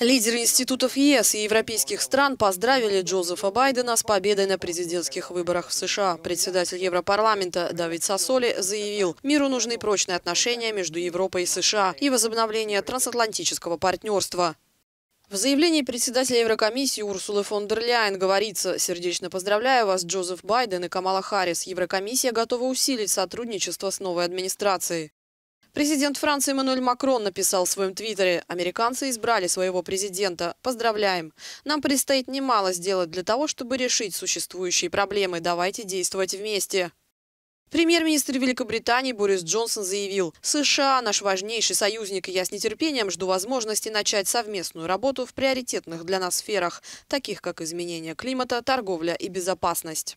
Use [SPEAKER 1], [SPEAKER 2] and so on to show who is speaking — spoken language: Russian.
[SPEAKER 1] Лидеры институтов ЕС и европейских стран поздравили Джозефа Байдена с победой на президентских выборах в США. Председатель Европарламента Давид Сосоли заявил, миру нужны прочные отношения между Европой и США и возобновление трансатлантического партнерства. В заявлении председателя Еврокомиссии Урсулы фон дер Ляйен говорится «Сердечно поздравляю вас, Джозеф Байден и Камала Харрис. Еврокомиссия готова усилить сотрудничество с новой администрацией». Президент Франции Эммануэль Макрон написал в своем твиттере, «Американцы избрали своего президента. Поздравляем. Нам предстоит немало сделать для того, чтобы решить существующие проблемы. Давайте действовать вместе». Премьер-министр Великобритании Борис Джонсон заявил, «США – наш важнейший союзник, и я с нетерпением жду возможности начать совместную работу в приоритетных для нас сферах, таких как изменение климата, торговля и безопасность».